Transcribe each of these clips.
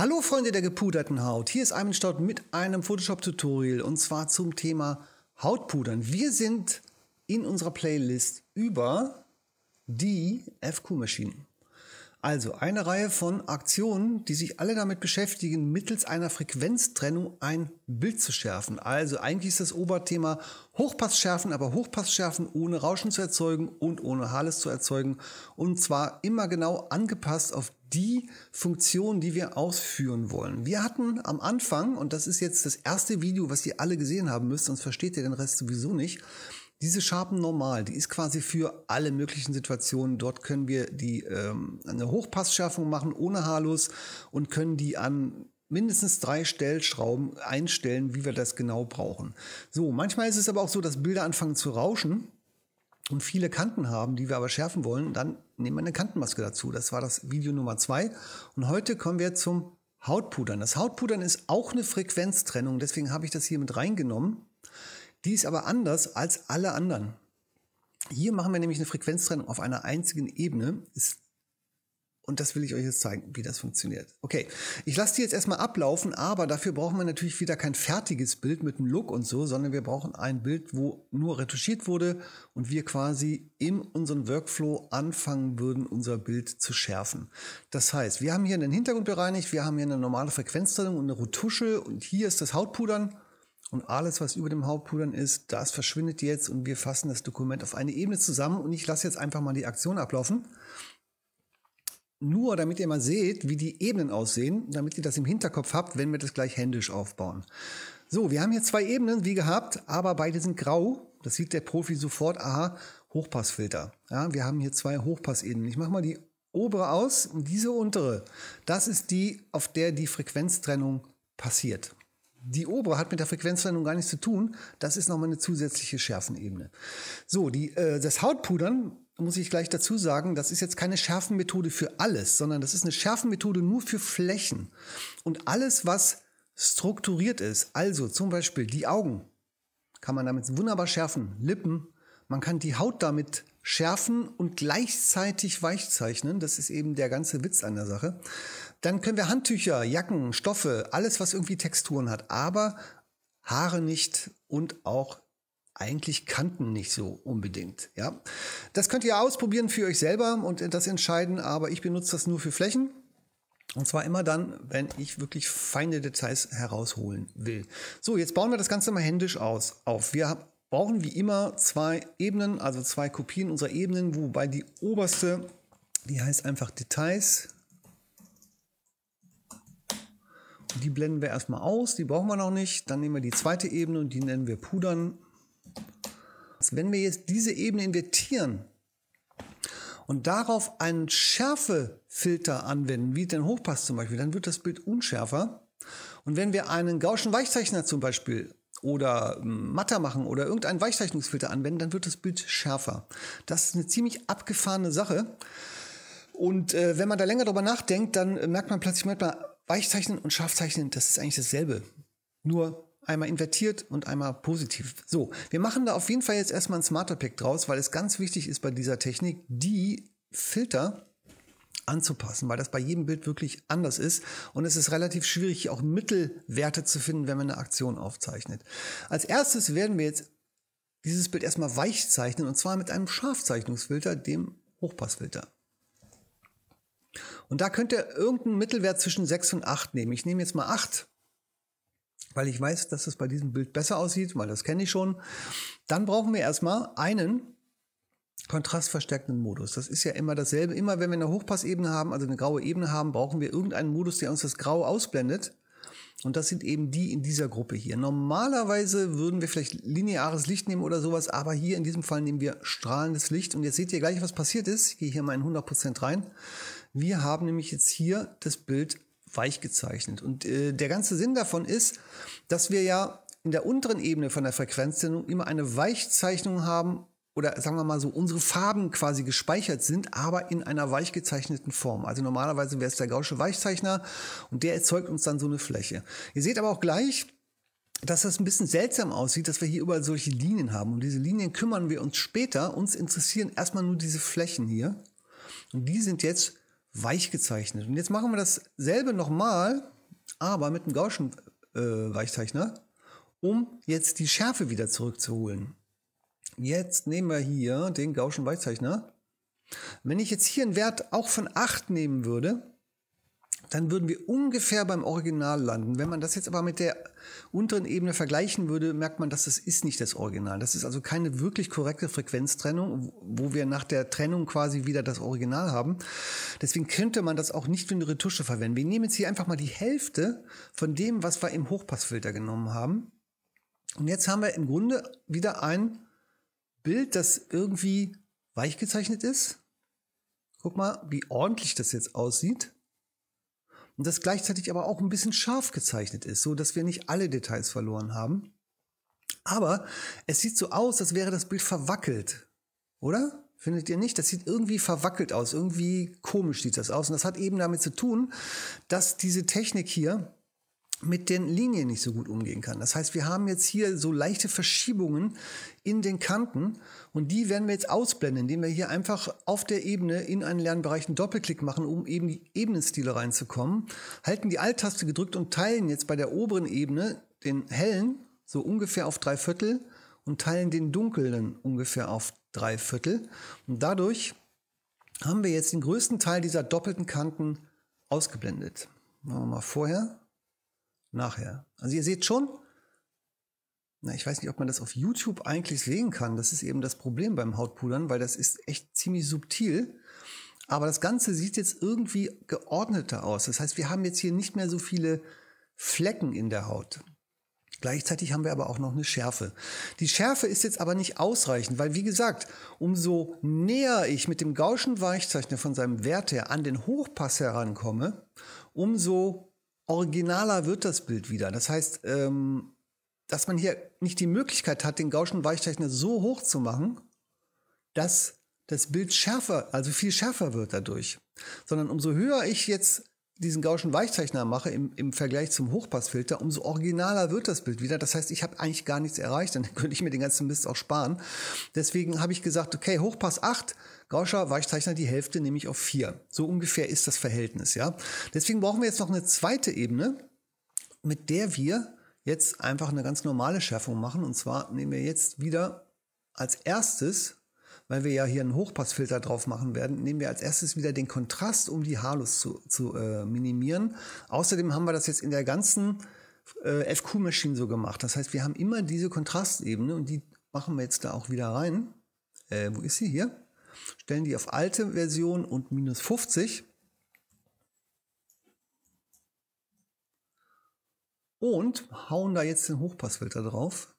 Hallo Freunde der gepuderten Haut, hier ist Eimenstaud mit einem Photoshop-Tutorial und zwar zum Thema Hautpudern. Wir sind in unserer Playlist über die FQ-Maschinen. Also eine Reihe von Aktionen, die sich alle damit beschäftigen, mittels einer Frequenztrennung ein Bild zu schärfen. Also eigentlich ist das Oberthema Hochpass schärfen, aber Hochpass schärfen ohne Rauschen zu erzeugen und ohne Hales zu erzeugen. Und zwar immer genau angepasst auf die Funktion, die wir ausführen wollen. Wir hatten am Anfang, und das ist jetzt das erste Video, was ihr alle gesehen haben müsst, sonst versteht ihr den Rest sowieso nicht, diese Sharpen Normal, die ist quasi für alle möglichen Situationen. Dort können wir die ähm, eine Hochpassschärfung machen ohne Haarlos und können die an mindestens drei Stellschrauben einstellen, wie wir das genau brauchen. So, manchmal ist es aber auch so, dass Bilder anfangen zu rauschen und viele Kanten haben, die wir aber schärfen wollen, dann nehmen wir eine Kantenmaske dazu. Das war das Video Nummer zwei. Und heute kommen wir zum Hautpudern. Das Hautpudern ist auch eine Frequenztrennung, deswegen habe ich das hier mit reingenommen. Die ist aber anders als alle anderen. Hier machen wir nämlich eine Frequenztrennung auf einer einzigen Ebene. Ist und das will ich euch jetzt zeigen, wie das funktioniert. Okay, ich lasse die jetzt erstmal ablaufen, aber dafür brauchen wir natürlich wieder kein fertiges Bild mit einem Look und so, sondern wir brauchen ein Bild, wo nur retuschiert wurde und wir quasi in unserem Workflow anfangen würden, unser Bild zu schärfen. Das heißt, wir haben hier einen Hintergrund bereinigt, wir haben hier eine normale Frequenzstellung und eine Retusche und hier ist das Hautpudern und alles, was über dem Hauptpudern ist, das verschwindet jetzt und wir fassen das Dokument auf eine Ebene zusammen und ich lasse jetzt einfach mal die Aktion ablaufen. Nur damit ihr mal seht, wie die Ebenen aussehen, damit ihr das im Hinterkopf habt, wenn wir das gleich händisch aufbauen. So, wir haben hier zwei Ebenen, wie gehabt, aber beide sind grau. Das sieht der Profi sofort, aha, Hochpassfilter. Ja, wir haben hier zwei Hochpassebenen. Ich mache mal die obere aus und diese untere. Das ist die, auf der die Frequenztrennung passiert die obere hat mit der Frequenzveränderung gar nichts zu tun. Das ist nochmal eine zusätzliche Schärfenebene. So, die, äh, das Hautpudern muss ich gleich dazu sagen, das ist jetzt keine Schärfenmethode für alles, sondern das ist eine Schärfenmethode nur für Flächen. Und alles, was strukturiert ist, also zum Beispiel die Augen, kann man damit wunderbar schärfen, Lippen, man kann die Haut damit schärfen und gleichzeitig weichzeichnen. Das ist eben der ganze Witz an der Sache. Dann können wir Handtücher, Jacken, Stoffe, alles, was irgendwie Texturen hat, aber Haare nicht und auch eigentlich Kanten nicht so unbedingt. Ja, das könnt ihr ausprobieren für euch selber und das entscheiden, aber ich benutze das nur für Flächen. Und zwar immer dann, wenn ich wirklich feine Details herausholen will. So, jetzt bauen wir das Ganze mal händisch aus, auf. Wir brauchen wie immer zwei Ebenen, also zwei Kopien unserer Ebenen, wobei die oberste, die heißt einfach Details, Die blenden wir erstmal aus, die brauchen wir noch nicht. Dann nehmen wir die zweite Ebene und die nennen wir Pudern. Also wenn wir jetzt diese Ebene invertieren und darauf einen Schärfefilter anwenden, wie den Hochpass zum Beispiel, dann wird das Bild unschärfer. Und wenn wir einen Gaußschen Weichzeichner zum Beispiel oder matter machen oder irgendeinen Weichzeichnungsfilter anwenden, dann wird das Bild schärfer. Das ist eine ziemlich abgefahrene Sache. Und äh, wenn man da länger drüber nachdenkt, dann äh, merkt man plötzlich manchmal, Weichzeichnen und Scharfzeichnen, das ist eigentlich dasselbe. Nur einmal invertiert und einmal positiv. So, wir machen da auf jeden Fall jetzt erstmal ein Smarter Pack draus, weil es ganz wichtig ist bei dieser Technik, die Filter anzupassen, weil das bei jedem Bild wirklich anders ist und es ist relativ schwierig, auch Mittelwerte zu finden, wenn man eine Aktion aufzeichnet. Als erstes werden wir jetzt dieses Bild erstmal weichzeichnen und zwar mit einem Scharfzeichnungsfilter, dem Hochpassfilter. Und da könnt ihr irgendeinen Mittelwert zwischen 6 und 8 nehmen. Ich nehme jetzt mal 8, weil ich weiß, dass es bei diesem Bild besser aussieht, weil das kenne ich schon. Dann brauchen wir erstmal einen kontrastverstärkenden Modus. Das ist ja immer dasselbe. Immer wenn wir eine Hochpassebene haben, also eine graue Ebene haben, brauchen wir irgendeinen Modus, der uns das Grau ausblendet. Und das sind eben die in dieser Gruppe hier. Normalerweise würden wir vielleicht lineares Licht nehmen oder sowas, aber hier in diesem Fall nehmen wir strahlendes Licht. Und jetzt seht ihr gleich, was passiert ist. Ich gehe hier mal in 100% rein. Wir haben nämlich jetzt hier das Bild weich gezeichnet. Und äh, der ganze Sinn davon ist, dass wir ja in der unteren Ebene von der Frequenzsendung immer eine Weichzeichnung haben oder sagen wir mal so, unsere Farben quasi gespeichert sind, aber in einer weich gezeichneten Form. Also normalerweise wäre es der Gaussche Weichzeichner und der erzeugt uns dann so eine Fläche. Ihr seht aber auch gleich, dass das ein bisschen seltsam aussieht, dass wir hier überall solche Linien haben. Und diese Linien kümmern wir uns später. Uns interessieren erstmal nur diese Flächen hier. Und die sind jetzt weich gezeichnet. Und jetzt machen wir dasselbe nochmal, aber mit einem Gaußschen äh, Weichzeichner, um jetzt die Schärfe wieder zurückzuholen. Jetzt nehmen wir hier den Gaußschen Weichzeichner. Wenn ich jetzt hier einen Wert auch von 8 nehmen würde, dann würden wir ungefähr beim Original landen. Wenn man das jetzt aber mit der unteren Ebene vergleichen würde, merkt man, dass das ist nicht das Original. Das ist also keine wirklich korrekte Frequenztrennung, wo wir nach der Trennung quasi wieder das Original haben. Deswegen könnte man das auch nicht für eine Retusche verwenden. Wir nehmen jetzt hier einfach mal die Hälfte von dem, was wir im Hochpassfilter genommen haben. Und jetzt haben wir im Grunde wieder ein Bild, das irgendwie weich gezeichnet ist. Guck mal, wie ordentlich das jetzt aussieht und das gleichzeitig aber auch ein bisschen scharf gezeichnet ist, so dass wir nicht alle Details verloren haben. Aber es sieht so aus, als wäre das Bild verwackelt, oder? Findet ihr nicht? Das sieht irgendwie verwackelt aus, irgendwie komisch sieht das aus. Und das hat eben damit zu tun, dass diese Technik hier mit den Linien nicht so gut umgehen kann. Das heißt, wir haben jetzt hier so leichte Verschiebungen in den Kanten und die werden wir jetzt ausblenden, indem wir hier einfach auf der Ebene in einen Lernbereich einen Doppelklick machen, um eben die Ebenenstile reinzukommen. Halten die Alt-Taste gedrückt und teilen jetzt bei der oberen Ebene den hellen so ungefähr auf drei Viertel und teilen den dunklen ungefähr auf drei Viertel. Und dadurch haben wir jetzt den größten Teil dieser doppelten Kanten ausgeblendet. Machen wir mal vorher nachher. Also ihr seht schon, na, ich weiß nicht, ob man das auf YouTube eigentlich sehen kann. Das ist eben das Problem beim Hautpudern, weil das ist echt ziemlich subtil. Aber das Ganze sieht jetzt irgendwie geordneter aus. Das heißt, wir haben jetzt hier nicht mehr so viele Flecken in der Haut. Gleichzeitig haben wir aber auch noch eine Schärfe. Die Schärfe ist jetzt aber nicht ausreichend, weil wie gesagt, umso näher ich mit dem Gauschen Weichzeichner von seinem Wert her an den Hochpass herankomme, umso originaler wird das Bild wieder. Das heißt, ähm, dass man hier nicht die Möglichkeit hat, den Gaußschen Weichzeichner so hoch zu machen, dass das Bild schärfer, also viel schärfer wird dadurch. Sondern umso höher ich jetzt diesen Gaußschen Weichzeichner mache im, im Vergleich zum Hochpassfilter, umso originaler wird das Bild wieder. Das heißt, ich habe eigentlich gar nichts erreicht, dann könnte ich mir den ganzen Mist auch sparen. Deswegen habe ich gesagt, okay, Hochpass 8, Gaußscher Weichzeichner die Hälfte, nehme ich auf 4. So ungefähr ist das Verhältnis, ja. Deswegen brauchen wir jetzt noch eine zweite Ebene, mit der wir jetzt einfach eine ganz normale Schärfung machen. Und zwar nehmen wir jetzt wieder als erstes weil wir ja hier einen Hochpassfilter drauf machen werden, nehmen wir als erstes wieder den Kontrast, um die Haarlust zu, zu äh, minimieren. Außerdem haben wir das jetzt in der ganzen äh, FQ-Maschine so gemacht. Das heißt, wir haben immer diese Kontrastebene und die machen wir jetzt da auch wieder rein. Äh, wo ist sie hier? Stellen die auf alte Version und minus 50. Und hauen da jetzt den Hochpassfilter drauf.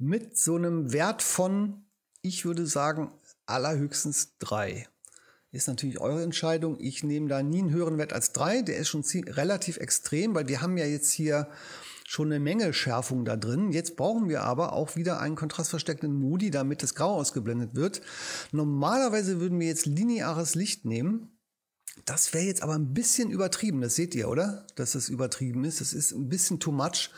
mit so einem Wert von, ich würde sagen, allerhöchstens drei. Ist natürlich eure Entscheidung. Ich nehme da nie einen höheren Wert als drei. Der ist schon relativ extrem, weil wir haben ja jetzt hier schon eine Menge Schärfung da drin. Jetzt brauchen wir aber auch wieder einen kontrastverstärkenden Moody, damit das Grau ausgeblendet wird. Normalerweise würden wir jetzt lineares Licht nehmen. Das wäre jetzt aber ein bisschen übertrieben. Das seht ihr, oder? Dass das übertrieben ist. Das ist ein bisschen too much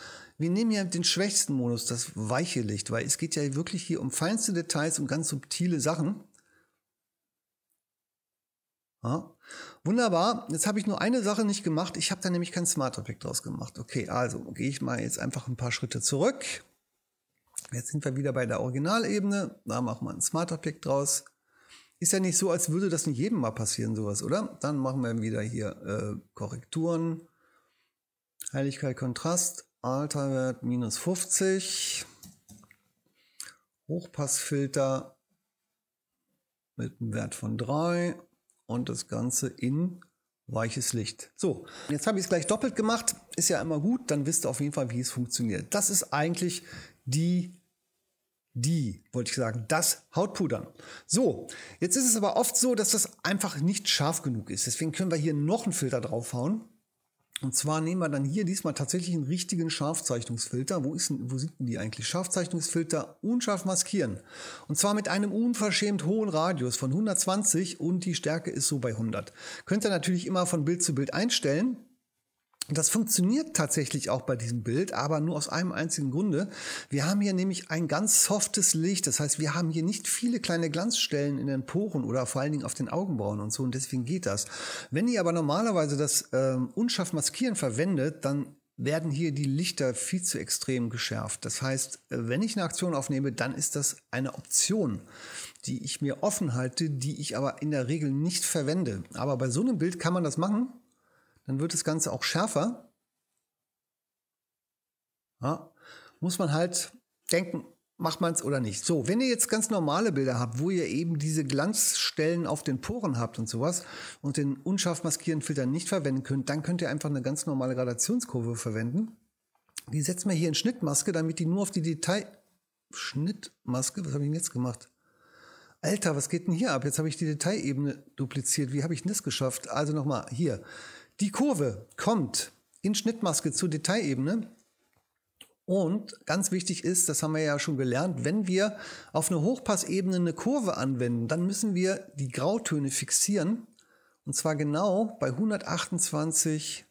wir nehmen ja den schwächsten Modus, das weiche Licht, weil es geht ja wirklich hier um feinste Details und um ganz subtile Sachen. Ja. Wunderbar, jetzt habe ich nur eine Sache nicht gemacht. Ich habe da nämlich kein Smart Object draus gemacht. Okay, also gehe ich mal jetzt einfach ein paar Schritte zurück. Jetzt sind wir wieder bei der Originalebene. Da machen wir ein Smart Object draus. Ist ja nicht so, als würde das nicht jedem mal passieren, sowas, oder? Dann machen wir wieder hier äh, Korrekturen, Heiligkeit, Kontrast. Alterwert minus 50. Hochpassfilter mit einem Wert von 3 und das Ganze in weiches Licht. So, jetzt habe ich es gleich doppelt gemacht. Ist ja immer gut, dann wisst ihr auf jeden Fall, wie es funktioniert. Das ist eigentlich die, die, wollte ich sagen, das Hautpudern. So, jetzt ist es aber oft so, dass das einfach nicht scharf genug ist. Deswegen können wir hier noch einen Filter draufhauen. Und zwar nehmen wir dann hier diesmal tatsächlich einen richtigen Scharfzeichnungsfilter. Wo, ist denn, wo sind denn die eigentlich? Scharfzeichnungsfilter unscharf maskieren. Und zwar mit einem unverschämt hohen Radius von 120 und die Stärke ist so bei 100. Könnt ihr natürlich immer von Bild zu Bild einstellen. Das funktioniert tatsächlich auch bei diesem Bild, aber nur aus einem einzigen Grunde. Wir haben hier nämlich ein ganz softes Licht. Das heißt, wir haben hier nicht viele kleine Glanzstellen in den Poren oder vor allen Dingen auf den Augenbrauen und so. Und deswegen geht das. Wenn ihr aber normalerweise das ähm, unscharf maskieren verwendet, dann werden hier die Lichter viel zu extrem geschärft. Das heißt, äh, wenn ich eine Aktion aufnehme, dann ist das eine Option, die ich mir offen halte, die ich aber in der Regel nicht verwende. Aber bei so einem Bild kann man das machen dann wird das Ganze auch schärfer. Ja, muss man halt denken, macht man es oder nicht. So, wenn ihr jetzt ganz normale Bilder habt, wo ihr eben diese Glanzstellen auf den Poren habt und sowas und den unscharf maskierenden Filter nicht verwenden könnt, dann könnt ihr einfach eine ganz normale Gradationskurve verwenden. Die setzen wir hier in Schnittmaske, damit die nur auf die Detail... Schnittmaske? Was habe ich denn jetzt gemacht? Alter, was geht denn hier ab? Jetzt habe ich die Detailebene dupliziert. Wie habe ich denn das geschafft? Also nochmal, hier. Die Kurve kommt in Schnittmaske zur Detailebene. Und ganz wichtig ist, das haben wir ja schon gelernt, wenn wir auf einer Hochpassebene eine Kurve anwenden, dann müssen wir die Grautöne fixieren. Und zwar genau bei 128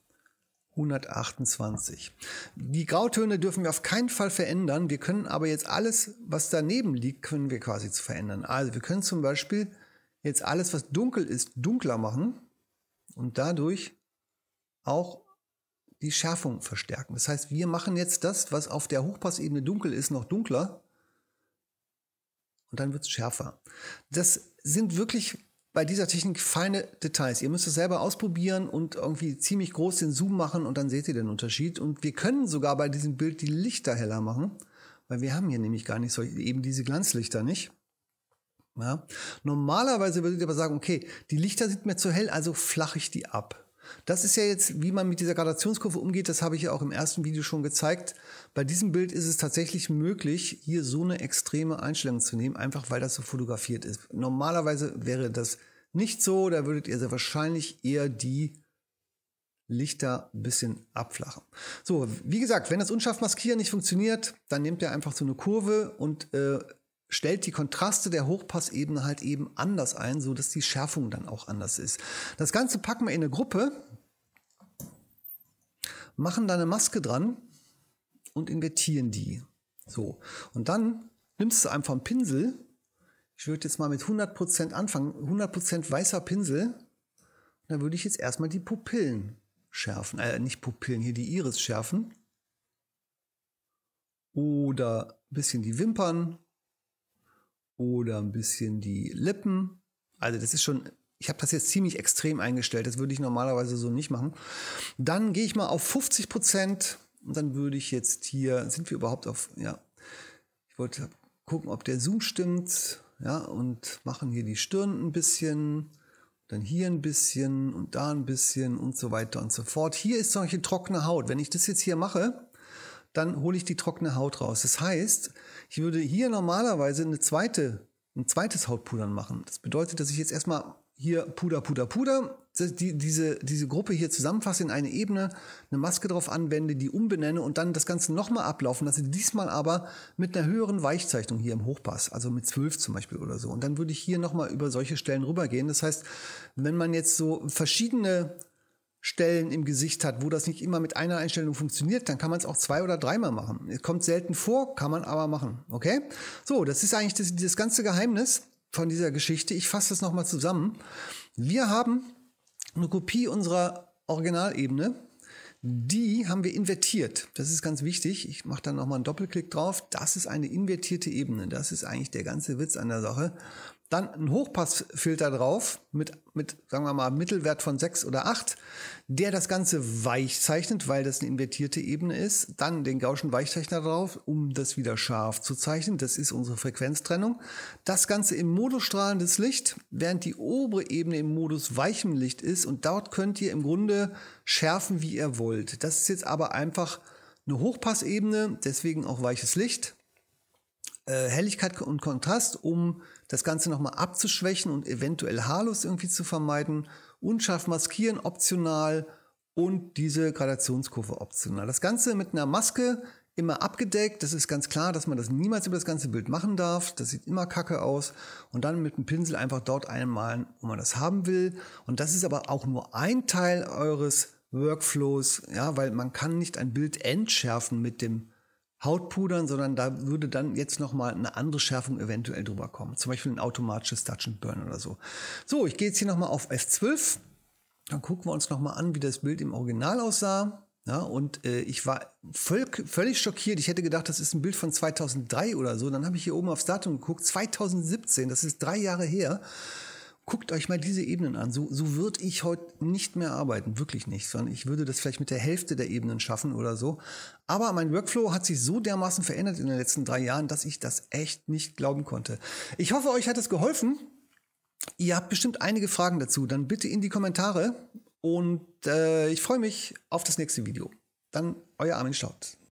128. Die Grautöne dürfen wir auf keinen Fall verändern. Wir können aber jetzt alles, was daneben liegt, können wir quasi zu verändern. Also wir können zum Beispiel jetzt alles, was dunkel ist, dunkler machen und dadurch auch die Schärfung verstärken. Das heißt, wir machen jetzt das, was auf der Hochpassebene dunkel ist, noch dunkler. Und dann wird es schärfer. Das sind wirklich bei dieser Technik feine Details. Ihr müsst es selber ausprobieren und irgendwie ziemlich groß den Zoom machen und dann seht ihr den Unterschied. Und wir können sogar bei diesem Bild die Lichter heller machen, weil wir haben hier nämlich gar nicht so, eben diese Glanzlichter nicht. Ja. Normalerweise würdet ihr aber sagen, okay, die Lichter sind mir zu hell, also flache ich die ab. Das ist ja jetzt, wie man mit dieser Gradationskurve umgeht, das habe ich ja auch im ersten Video schon gezeigt. Bei diesem Bild ist es tatsächlich möglich, hier so eine extreme Einstellung zu nehmen, einfach weil das so fotografiert ist. Normalerweise wäre das nicht so, da würdet ihr sehr wahrscheinlich eher die Lichter ein bisschen abflachen. So, wie gesagt, wenn das unscharf maskieren nicht funktioniert, dann nehmt ihr einfach so eine Kurve und äh, stellt die Kontraste der Hochpassebene halt eben anders ein, so dass die Schärfung dann auch anders ist. Das Ganze packen wir in eine Gruppe, machen da eine Maske dran und invertieren die. So. Und dann nimmst du einfach einen Pinsel. Ich würde jetzt mal mit 100% anfangen. 100% weißer Pinsel. Da würde ich jetzt erstmal die Pupillen schärfen. Äh, nicht Pupillen, hier die Iris schärfen. Oder ein bisschen die Wimpern oder ein bisschen die Lippen. Also das ist schon, ich habe das jetzt ziemlich extrem eingestellt. Das würde ich normalerweise so nicht machen. Dann gehe ich mal auf 50 Prozent und dann würde ich jetzt hier, sind wir überhaupt auf, ja, ich wollte gucken, ob der Zoom stimmt, ja, und machen hier die Stirn ein bisschen, dann hier ein bisschen und da ein bisschen und so weiter und so fort. Hier ist solche trockene Haut. Wenn ich das jetzt hier mache, dann hole ich die trockene Haut raus. Das heißt, ich würde hier normalerweise eine zweite, ein zweites Hautpudern machen. Das bedeutet, dass ich jetzt erstmal hier Puder, Puder, Puder, die, diese, diese Gruppe hier zusammenfasse in eine Ebene, eine Maske drauf anwende, die umbenenne und dann das Ganze nochmal ablaufen lasse, diesmal aber mit einer höheren Weichzeichnung hier im Hochpass, also mit 12 zum Beispiel oder so. Und dann würde ich hier nochmal über solche Stellen rübergehen. Das heißt, wenn man jetzt so verschiedene Stellen im Gesicht hat, wo das nicht immer mit einer Einstellung funktioniert, dann kann man es auch zwei oder dreimal machen. Es Kommt selten vor, kann man aber machen. Okay? So, das ist eigentlich das, das ganze Geheimnis von dieser Geschichte. Ich fasse das nochmal zusammen. Wir haben eine Kopie unserer Originalebene. Die haben wir invertiert. Das ist ganz wichtig. Ich mache dann nochmal einen Doppelklick drauf. Das ist eine invertierte Ebene. Das ist eigentlich der ganze Witz an der Sache dann ein Hochpassfilter drauf mit, mit, sagen wir mal, Mittelwert von 6 oder 8, der das Ganze weich zeichnet, weil das eine invertierte Ebene ist. Dann den Gaußschen Weichzeichner drauf, um das wieder scharf zu zeichnen. Das ist unsere Frequenztrennung. Das Ganze im Modus strahlendes Licht, während die obere Ebene im Modus weichem Licht ist. Und dort könnt ihr im Grunde schärfen, wie ihr wollt. Das ist jetzt aber einfach eine Hochpassebene, deswegen auch weiches Licht äh, Helligkeit und Kontrast, um das Ganze nochmal abzuschwächen und eventuell Halos irgendwie zu vermeiden. Unscharf maskieren optional und diese Gradationskurve optional. Das Ganze mit einer Maske immer abgedeckt. Das ist ganz klar, dass man das niemals über das ganze Bild machen darf. Das sieht immer kacke aus. Und dann mit dem Pinsel einfach dort einmalen, wo man das haben will. Und das ist aber auch nur ein Teil eures Workflows, ja, weil man kann nicht ein Bild entschärfen mit dem Hautpudern, sondern da würde dann jetzt nochmal eine andere Schärfung eventuell drüber kommen. Zum Beispiel ein automatisches Touch and Burn oder so. So, ich gehe jetzt hier nochmal auf F12. Dann gucken wir uns nochmal an, wie das Bild im Original aussah. Ja, und äh, ich war völ völlig schockiert. Ich hätte gedacht, das ist ein Bild von 2003 oder so. Dann habe ich hier oben aufs Datum geguckt. 2017, das ist drei Jahre her guckt euch mal diese Ebenen an. So, so würde ich heute nicht mehr arbeiten, wirklich nicht, sondern ich würde das vielleicht mit der Hälfte der Ebenen schaffen oder so. Aber mein Workflow hat sich so dermaßen verändert in den letzten drei Jahren, dass ich das echt nicht glauben konnte. Ich hoffe, euch hat es geholfen. Ihr habt bestimmt einige Fragen dazu. Dann bitte in die Kommentare und äh, ich freue mich auf das nächste Video. Dann euer Armin Staud.